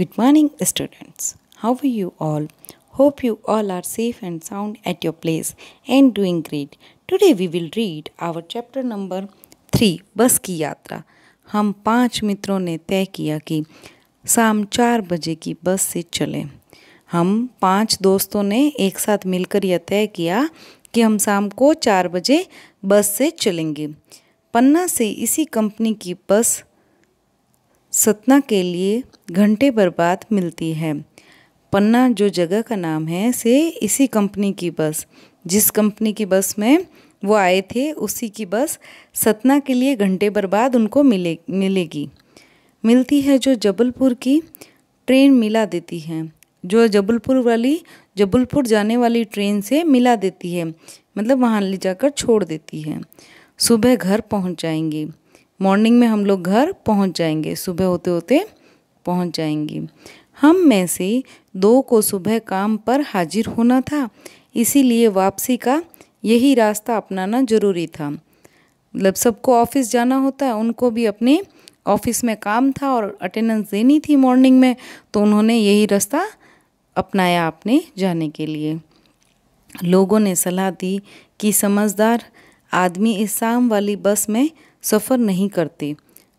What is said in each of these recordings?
Good morning, students. How are you all? Hope you all are safe and sound at your place and doing great. Today we will read our chapter number three bus की यात्रा हम पांच मित्रों ने तय किया कि शाम चार बजे की बस से चलें हम पांच दोस्तों ने एक साथ मिलकर यह तय किया कि हम शाम को चार बजे बस से चलेंगे पन्ना से इसी कंपनी की बस सतना के लिए घंटे बर्बाद मिलती है पन्ना जो जगह का नाम है से इसी कंपनी की बस जिस कंपनी की बस में वो आए थे उसी की बस सतना के लिए घंटे बर्बाद उनको मिले मिलेगी मिलती है जो जबलपुर की ट्रेन मिला देती है जो जबलपुर वाली जबलपुर जाने वाली ट्रेन से मिला देती है मतलब वहाँ ले जाकर छोड़ देती है सुबह घर पहुँच जाएंगी मॉर्निंग में हम लोग घर पहुंच जाएंगे सुबह होते होते पहुंच जाएंगी हम में से दो को सुबह काम पर हाजिर होना था इसीलिए वापसी का यही रास्ता अपनाना ज़रूरी था मतलब सबको ऑफिस जाना होता है उनको भी अपने ऑफिस में काम था और अटेंडेंस देनी थी मॉर्निंग में तो उन्होंने यही रास्ता अपनाया अपने जाने के लिए लोगों ने सलाह दी कि समझदार आदमी इस शाम वाली बस में सफ़र नहीं करते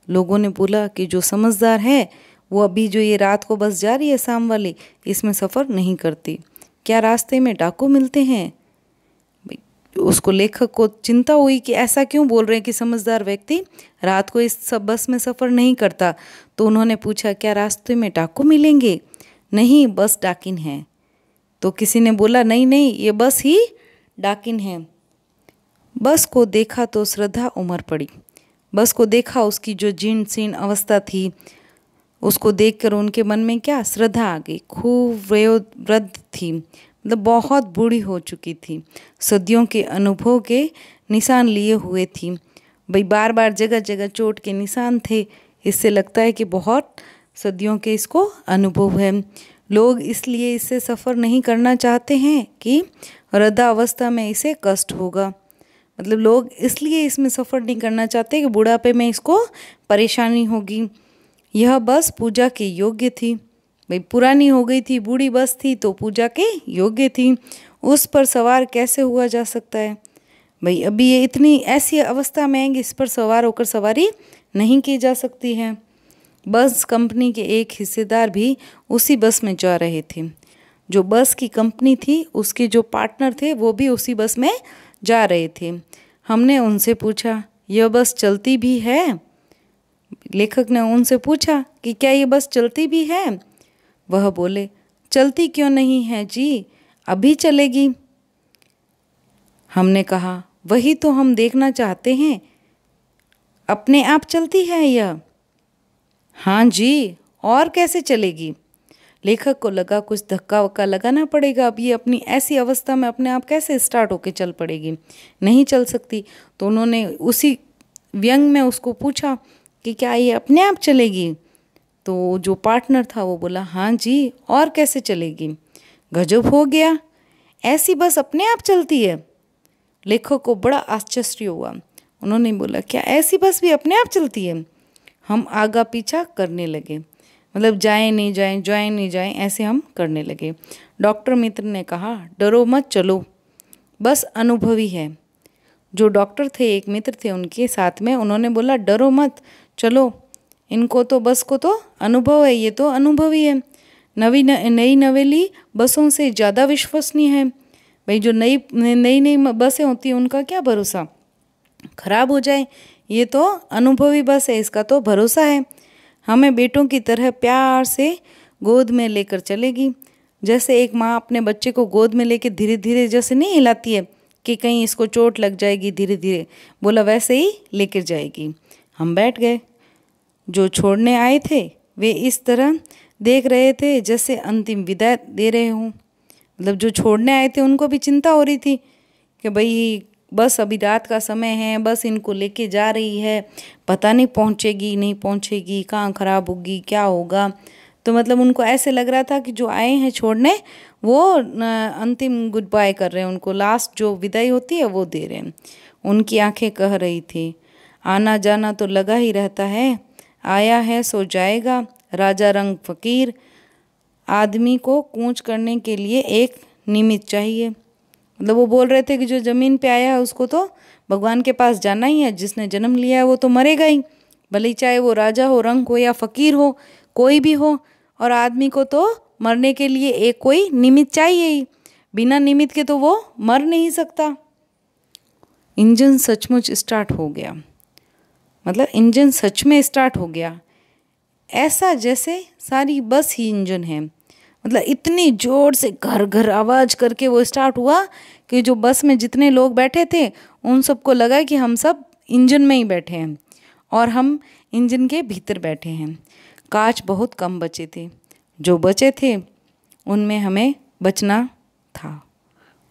लोगों ने बोला कि जो समझदार है वो अभी जो ये रात को बस जा रही है शाम वाली इसमें सफ़र नहीं करती क्या रास्ते में डाकू मिलते हैं उसको लेखक को चिंता हुई कि ऐसा क्यों बोल रहे हैं कि समझदार व्यक्ति रात को इस सब बस में सफ़र नहीं करता तो उन्होंने पूछा क्या रास्ते में डाकू मिलेंगे नहीं बस डाकिन है तो किसी ने बोला नहीं नहीं ये बस ही डाकिन है बस को देखा तो श्रद्धा उमर पड़ी बस को देखा उसकी जो जीर्ण सीर्ण अवस्था थी उसको देखकर उनके मन में क्या श्रद्धा आ गई खूब वयोवृद्ध थी मतलब बहुत बूढ़ी हो चुकी थी सदियों के अनुभव के निशान लिए हुए थी भाई बार बार जगह जगह चोट के निशान थे इससे लगता है कि बहुत सदियों के इसको अनुभव है लोग इसलिए इससे सफ़र नहीं करना चाहते हैं कि वृद्धावस्था में इसे कष्ट होगा मतलब लोग इसलिए इसमें सफ़र नहीं करना चाहते कि बुढ़ापे में इसको परेशानी होगी यह बस पूजा के योग्य थी भाई पुरानी हो गई थी बूढ़ी बस थी तो पूजा के योग्य थी उस पर सवार कैसे हुआ जा सकता है भाई अभी ये इतनी ऐसी अवस्था में कि इस पर सवार होकर सवारी नहीं की जा सकती है बस कंपनी के एक हिस्सेदार भी उसी बस में जा रहे थे जो बस की कंपनी थी उसके जो पार्टनर थे वो भी उसी बस में जा रहे थे हमने उनसे पूछा यह बस चलती भी है लेखक ने उनसे पूछा कि क्या यह बस चलती भी है वह बोले चलती क्यों नहीं है जी अभी चलेगी हमने कहा वही तो हम देखना चाहते हैं अपने आप चलती है यह हाँ जी और कैसे चलेगी लेखक को लगा कुछ धक्का वक्का लगाना पड़ेगा अब ये अपनी ऐसी अवस्था में अपने आप कैसे स्टार्ट होके चल पड़ेगी नहीं चल सकती तो उन्होंने उसी व्यंग में उसको पूछा कि क्या ये अपने आप चलेगी तो जो पार्टनर था वो बोला हाँ जी और कैसे चलेगी गजब हो गया ऐसी बस अपने आप चलती है लेखक को बड़ा आश्चर्य हुआ उन्होंने बोला क्या ऐसी बस भी अपने आप चलती है हम आगा पीछा करने लगे मतलब जाए नहीं जाए जाए नहीं जाए ऐसे हम करने लगे डॉक्टर मित्र ने कहा डरो मत चलो बस अनुभवी है जो डॉक्टर थे एक मित्र थे उनके साथ में उन्होंने बोला डरो मत चलो इनको तो बस को तो अनुभव है ये तो अनुभवी है नवी नई नवेली बसों से ज़्यादा विश्वसनीय है भाई जो नई नई नई बसें होती हैं उनका क्या भरोसा खराब हो जाए ये तो अनुभवी बस है इसका तो भरोसा है हमें बेटों की तरह प्यार से गोद में लेकर चलेगी जैसे एक माँ अपने बच्चे को गोद में लेकर धीरे धीरे जैसे नहीं हिलाती है कि कहीं इसको चोट लग जाएगी धीरे धीरे बोला वैसे ही लेकर जाएगी हम बैठ गए जो छोड़ने आए थे वे इस तरह देख रहे थे जैसे अंतिम विदा दे रहे हों मतलब जो छोड़ने आए थे उनको भी चिंता हो रही थी कि भाई बस अभी रात का समय है बस इनको लेके जा रही है पता नहीं पहुँचेगी नहीं पहुँचेगी कहाँ ख़राब होगी क्या होगा तो मतलब उनको ऐसे लग रहा था कि जो आए हैं छोड़ने वो अंतिम गुड बाय कर रहे हैं उनको लास्ट जो विदाई होती है वो दे रहे हैं उनकी आंखें कह रही थी आना जाना तो लगा ही रहता है आया है सो जाएगा राजा रंग फकीर आदमी को कूच करने के लिए एक निमित चाहिए मतलब वो बोल रहे थे कि जो ज़मीन पे आया है उसको तो भगवान के पास जाना ही है जिसने जन्म लिया है वो तो मरेगा ही भले ही चाहे वो राजा हो रंग हो या फ़कीर हो कोई भी हो और आदमी को तो मरने के लिए एक कोई निमित्त चाहिए ही बिना निमित्त के तो वो मर नहीं सकता इंजन सचमुच स्टार्ट हो गया मतलब इंजन सच में स्टार्ट हो गया ऐसा जैसे सारी बस ही इंजन है मतलब इतनी ज़ोर से घर घर आवाज़ करके वो स्टार्ट हुआ कि जो बस में जितने लोग बैठे थे उन सबको लगा कि हम सब इंजन में ही बैठे हैं और हम इंजन के भीतर बैठे हैं कांच बहुत कम बचे थे जो बचे थे उनमें हमें बचना था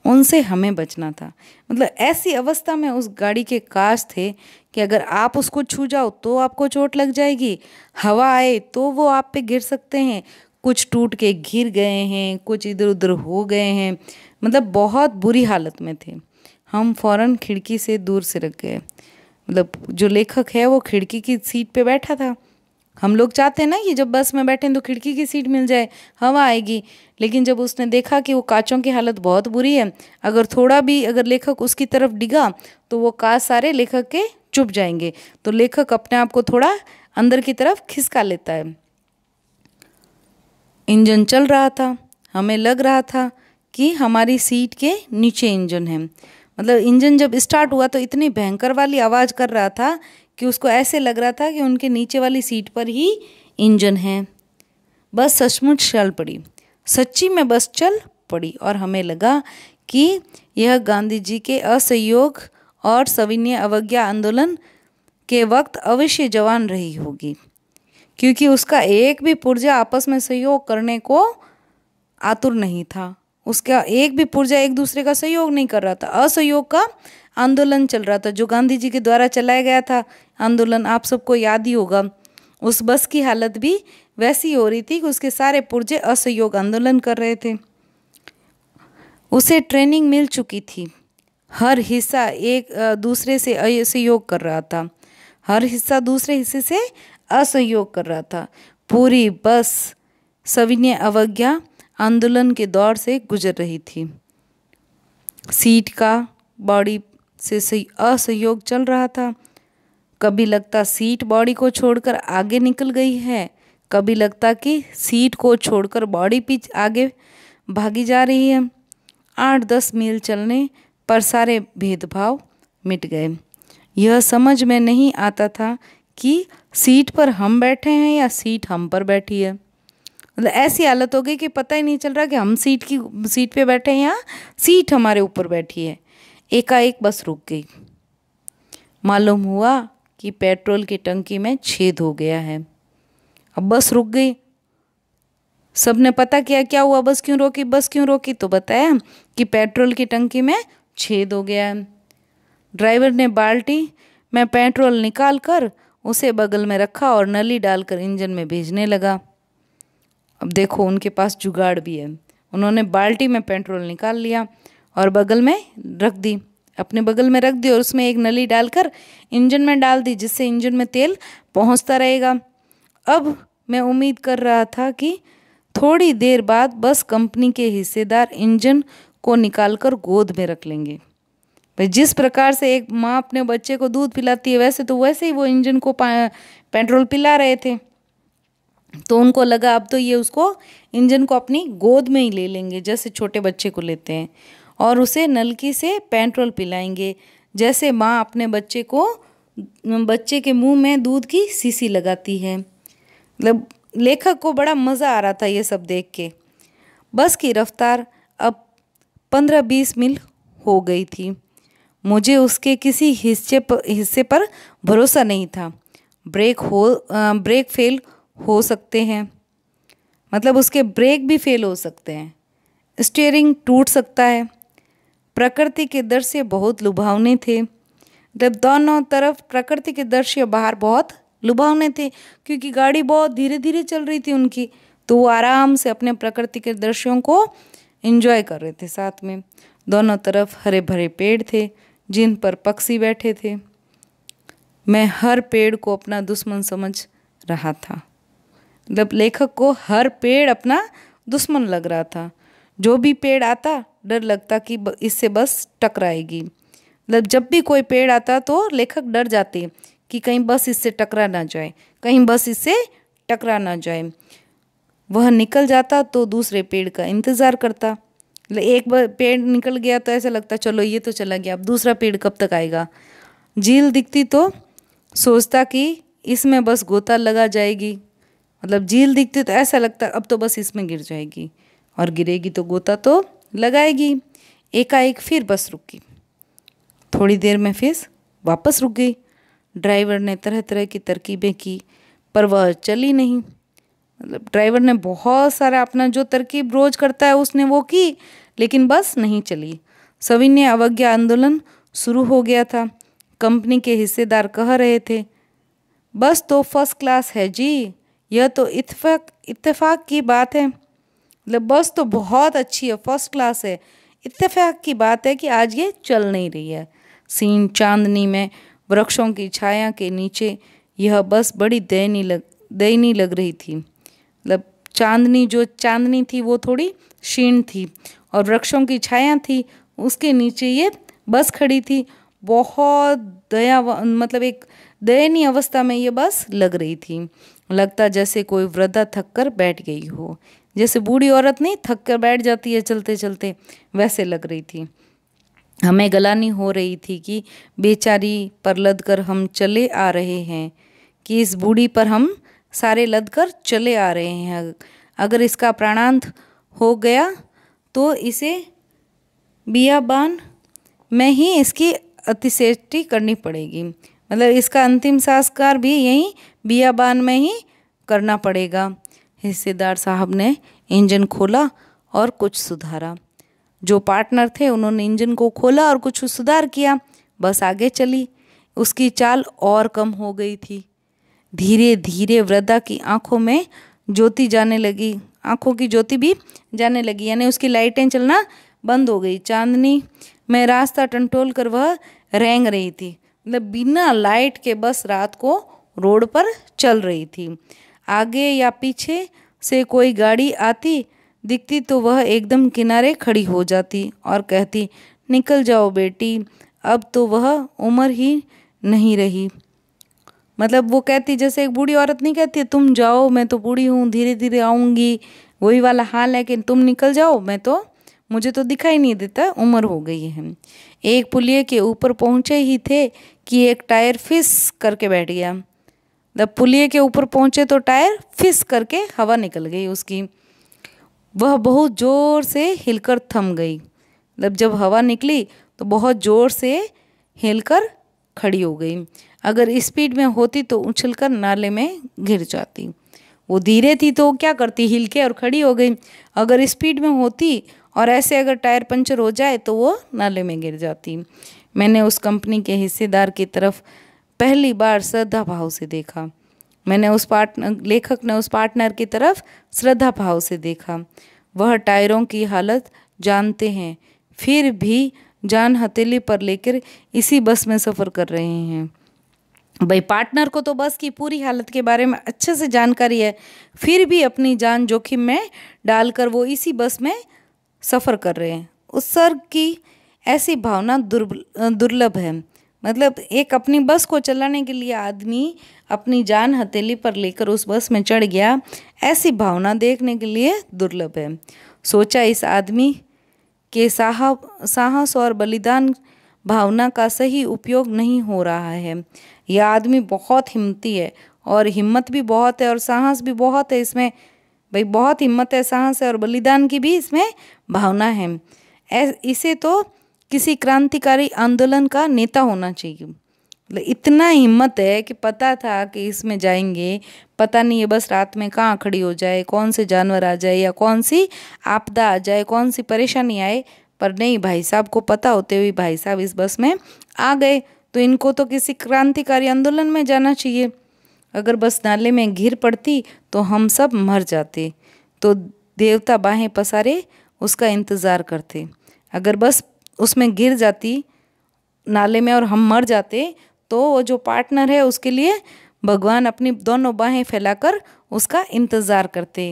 उनसे हमें बचना था मतलब ऐसी अवस्था में उस गाड़ी के कांच थे कि अगर आप उसको छू जाओ तो आपको चोट लग जाएगी हवा आए तो वो आप पे गिर सकते हैं कुछ टूट के घिर गए हैं कुछ इधर उधर हो गए हैं मतलब बहुत बुरी हालत में थे हम फौरन खिड़की से दूर से रख गए मतलब जो लेखक है वो खिड़की की सीट पे बैठा था हम लोग चाहते हैं ना कि जब बस में बैठे तो खिड़की की सीट मिल जाए हवा आएगी लेकिन जब उसने देखा कि वो काचों की हालत बहुत बुरी है अगर थोड़ा भी अगर लेखक उसकी तरफ डिगा तो वो काच सारे लेखक के चुप जाएंगे तो लेखक अपने आप को थोड़ा अंदर की तरफ खिसका लेता है इंजन चल रहा था हमें लग रहा था कि हमारी सीट के नीचे इंजन है मतलब इंजन जब स्टार्ट हुआ तो इतनी भयंकर वाली आवाज़ कर रहा था कि उसको ऐसे लग रहा था कि उनके नीचे वाली सीट पर ही इंजन है बस सचमुच चल पड़ी सच्ची में बस चल पड़ी और हमें लगा कि यह गांधी जी के असहयोग और सविनय अवज्ञा आंदोलन के वक्त अवश्य जवान रही होगी क्योंकि उसका एक भी पुर्जा आपस में सहयोग करने को आतुर नहीं था उसका एक भी पुर्जा एक दूसरे का सहयोग नहीं कर रहा था असहयोग का आंदोलन चल रहा था जो गांधी जी के द्वारा चलाया गया था आंदोलन आप सबको याद ही होगा उस बस की हालत भी वैसी हो रही थी कि उसके सारे पुर्जे असहयोग आंदोलन कर रहे थे उसे ट्रेनिंग मिल चुकी थी हर हिस्सा एक दूसरे से असहयोग कर रहा था हर हिस्सा दूसरे हिस्से से असहयोग कर रहा था पूरी बस सविनय अवज्ञा आंदोलन के दौर से गुजर रही थी सीट का बॉडी से सही असहयोग चल रहा था कभी लगता सीट बॉडी को छोड़कर आगे निकल गई है कभी लगता कि सीट को छोड़कर बॉडी पिच आगे भागी जा रही है आठ दस मील चलने पर सारे भेदभाव मिट गए यह समझ में नहीं आता था कि सीट पर हम बैठे हैं या सीट हम पर बैठी है मतलब ऐसी हालत हो गई कि पता ही नहीं चल रहा कि हम सीट की सीट पे बैठे हैं या सीट हमारे ऊपर बैठी है एकाएक बस रुक गई मालूम हुआ कि पेट्रोल की टंकी में छेद हो गया है अब बस रुक गई सब ने पता किया क्या हुआ बस क्यों रोकी बस क्यों रोकी तो बताया कि पेट्रोल की टंकी में छेद हो गया है ड्राइवर ने बाल्टी में पेट्रोल निकाल कर उसे बगल में रखा और नली डालकर इंजन में भेजने लगा अब देखो उनके पास जुगाड़ भी है उन्होंने बाल्टी में पेट्रोल निकाल लिया और बगल में रख दी अपने बगल में रख दी और उसमें एक नली डालकर इंजन में डाल दी जिससे इंजन में तेल पहुंचता रहेगा अब मैं उम्मीद कर रहा था कि थोड़ी देर बाद बस कंपनी के हिस्सेदार इंजन को निकालकर गोद में रख लेंगे भाई जिस प्रकार से एक माँ अपने बच्चे को दूध पिलाती है वैसे तो वैसे ही वो इंजन को पेट्रोल पिला रहे थे तो उनको लगा अब तो ये उसको इंजन को अपनी गोद में ही ले लेंगे जैसे छोटे बच्चे को लेते हैं और उसे नलकी से पेट्रोल पिलाएंगे जैसे माँ अपने बच्चे को बच्चे के मुंह में दूध की सीसी लगाती है मतलब लेखक को बड़ा मज़ा आ रहा था ये सब देख के बस की रफ्तार अब पंद्रह बीस मील हो गई थी मुझे उसके किसी हिस्से पर हिस्से पर भरोसा नहीं था ब्रेक हो ब्रेक फेल हो सकते हैं मतलब उसके ब्रेक भी फेल हो सकते हैं स्टेयरिंग टूट सकता है प्रकृति के दृश्य बहुत लुभावने थे जब दोनों तरफ प्रकृति के दृश्य बाहर बहुत लुभावने थे क्योंकि गाड़ी बहुत धीरे धीरे चल रही थी उनकी तो वो आराम से अपने प्रकृति के दृश्यों को इन्जॉय कर रहे थे साथ में दोनों तरफ हरे भरे पेड़ थे जिन पर पक्षी बैठे थे मैं हर पेड़ को अपना दुश्मन समझ रहा था मतलब लेखक को हर पेड़ अपना दुश्मन लग रहा था जो भी पेड़ आता डर लगता कि इससे बस टकराएगी मतलब जब भी कोई पेड़ आता तो लेखक डर जाते कि कहीं बस इससे टकरा ना जाए कहीं बस इससे टकरा ना जाए वह निकल जाता तो दूसरे पेड़ का इंतज़ार करता मतलब एक बार पेड़ निकल गया तो ऐसा लगता चलो ये तो चला गया अब दूसरा पेड़ कब तक आएगा झील दिखती तो सोचता कि इसमें बस गोता लगा जाएगी मतलब झील दिखती तो ऐसा लगता अब तो बस इसमें गिर जाएगी और गिरेगी तो गोता तो लगाएगी एकाएक फिर बस रुक गई थोड़ी देर में फिर वापस रुक गई ड्राइवर ने तरह तरह की तरकीबें की पर वह चली नहीं मतलब ड्राइवर ने बहुत सारा अपना जो तरकीब रोज करता है उसने वो की लेकिन बस नहीं चली सविनय अवज्ञा आंदोलन शुरू हो गया था कंपनी के हिस्सेदार कह रहे थे बस तो फर्स्ट क्लास है जी यह तो इतफाक इतफाक की बात है मतलब बस तो बहुत अच्छी है फर्स्ट क्लास है इतफाक की बात है कि आज ये चल नहीं रही है सीन चांदनी में वृक्षों की छाया के नीचे यह बस बड़ी दयनीय लग दयनीय लग रही थी मतलब चांदनी जो चांदनी थी वो थोड़ी क्षीण थी और वृक्षों की छाया थी उसके नीचे ये बस खड़ी थी बहुत दया मतलब एक दयनीय अवस्था में ये बस लग रही थी लगता जैसे कोई वृद्धा थक कर बैठ गई हो जैसे बूढ़ी औरत नहीं थक कर बैठ जाती है चलते चलते वैसे लग रही थी हमें गलानी हो रही थी कि बेचारी पर लद कर हम चले आ रहे हैं कि इस बूढ़ी पर हम सारे लद कर चले आ रहे हैं अगर इसका प्राणांत हो गया तो इसे बियाबान में ही इसकी अतिशेष्टि करनी पड़ेगी मतलब इसका अंतिम संस्कार भी यहीं बियाबान में ही करना पड़ेगा हिस्सेदार साहब ने इंजन खोला और कुछ सुधारा जो पार्टनर थे उन्होंने इंजन को खोला और कुछ सुधार किया बस आगे चली उसकी चाल और कम हो गई थी धीरे धीरे वृद्धा की आंखों में ज्योति जाने लगी आँखों की ज्योति भी जाने लगी यानी उसकी लाइटें चलना बंद हो गई चांदनी में रास्ता टंटोल कर वह रेंग रही थी मतलब बिना लाइट के बस रात को रोड पर चल रही थी आगे या पीछे से कोई गाड़ी आती दिखती तो वह एकदम किनारे खड़ी हो जाती और कहती निकल जाओ बेटी अब तो वह उम्र ही नहीं रही मतलब वो कहती जैसे एक बूढ़ी औरत नहीं कहती तुम जाओ मैं तो बूढ़ी हूँ धीरे धीरे आऊँगी वही वाला हाल है कि तुम निकल जाओ मैं तो मुझे तो दिखाई नहीं देता उम्र हो गई है एक पुलिये के ऊपर पहुँचे ही थे कि एक टायर फिस करके बैठ गया जब पुलिये के ऊपर पहुँचे तो टायर फिस करके हवा निकल गई उसकी वह बहुत ज़ोर से हिलकर थम गई जब मतलब जब हवा निकली तो बहुत ज़ोर से हिलकर खड़ी हो गई अगर स्पीड में होती तो उछल कर नाले में गिर जाती वो धीरे थी तो क्या करती हिल के और खड़ी हो गई अगर स्पीड में होती और ऐसे अगर टायर पंचर हो जाए तो वो नाले में गिर जाती मैंने उस कंपनी के हिस्सेदार की तरफ पहली बार श्रद्धा भाव से देखा मैंने उस पार्टनर लेखक ने उस पार्टनर की तरफ श्रद्धा भाव से देखा वह टायरों की हालत जानते हैं फिर भी जान हथेली पर लेकर इसी बस में सफ़र कर रहे हैं भाई पार्टनर को तो बस की पूरी हालत के बारे में अच्छे से जानकारी है फिर भी अपनी जान जोखिम में डालकर वो इसी बस में सफ़र कर रहे हैं उस सर की ऐसी भावना दुर्लभ है मतलब एक अपनी बस को चलाने के लिए आदमी अपनी जान हथेली पर लेकर उस बस में चढ़ गया ऐसी भावना देखने के लिए दुर्लभ है सोचा इस आदमी के साहब साहस और बलिदान भावना का सही उपयोग नहीं हो रहा है यह आदमी बहुत हिम्मती है और हिम्मत भी बहुत है और साहस भी बहुत है इसमें भाई बहुत हिम्मत है साहस है और बलिदान की भी इसमें भावना है इसे तो किसी क्रांतिकारी आंदोलन का नेता होना चाहिए इतना हिम्मत है कि पता था कि इसमें जाएंगे पता नहीं है बस रात में कहाँ खड़ी हो जाए कौन से जानवर आ जाए या कौन सी आपदा आ जाए कौन सी परेशानी आए पर नहीं भाई साहब को पता होते हुए भाई साहब इस बस में आ गए तो इनको तो किसी क्रांतिकारी आंदोलन में जाना चाहिए अगर बस नाले में घिर पड़ती तो हम सब मर जाते तो देवता बाहें पसारे उसका इंतज़ार करते अगर बस उसमें गिर जाती नाले में और हम मर जाते तो वो जो पार्टनर है उसके लिए भगवान अपनी दोनों बाहें फैलाकर उसका इंतज़ार करते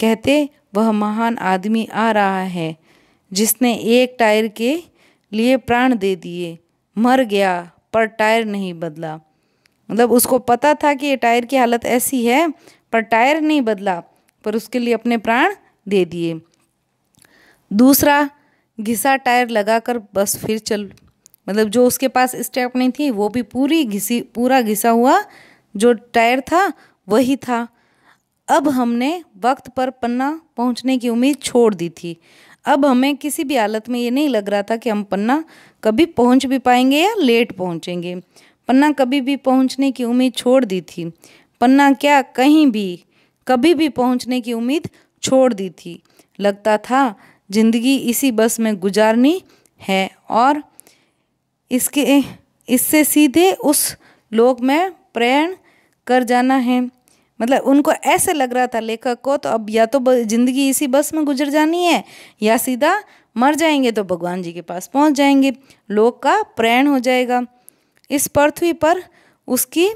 कहते वह महान आदमी आ रहा है जिसने एक टायर के लिए प्राण दे दिए मर गया पर टायर नहीं बदला मतलब उसको पता था कि ये टायर की हालत ऐसी है पर टायर नहीं बदला पर उसके लिए अपने प्राण दे दिए दूसरा घिसा टायर लगाकर बस फिर चल मतलब जो उसके पास स्टेप नहीं थी वो भी पूरी घिसी पूरा घिसा हुआ जो टायर था वही था अब हमने वक्त पर पन्ना पहुंचने की उम्मीद छोड़ दी थी अब हमें किसी भी हालत में ये नहीं लग रहा था कि हम पन्ना कभी पहुंच भी पाएंगे या लेट पहुंचेंगे पन्ना कभी भी पहुंचने की उम्मीद छोड़ दी थी पन्ना क्या कहीं भी कभी भी पहुंचने की उम्मीद छोड़ दी थी लगता था जिंदगी इसी बस में गुजारनी है और इसके इससे सीधे उस लोक में प्रयाण कर जाना है मतलब उनको ऐसे लग रहा था लेखक को तो अब या तो ज़िंदगी इसी बस में गुजर जानी है या सीधा मर जाएंगे तो भगवान जी के पास पहुंच जाएंगे लोक का प्रयाण हो जाएगा इस पृथ्वी पर उसकी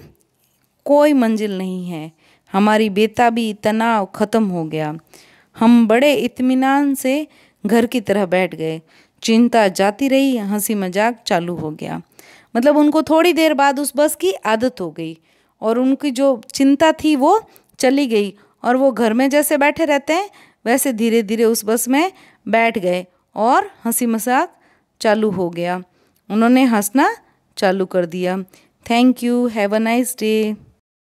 कोई मंजिल नहीं है हमारी बेताबी तनाव ख़त्म हो गया हम बड़े इत्मीनान से घर की तरह बैठ गए चिंता जाती रही हंसी मजाक चालू हो गया मतलब उनको थोड़ी देर बाद उस बस की आदत हो गई और उनकी जो चिंता थी वो चली गई और वो घर में जैसे बैठे रहते हैं वैसे धीरे धीरे उस बस में बैठ गए और हंसी मजाक चालू हो गया उन्होंने हंसना चालू कर दिया thank you have a nice day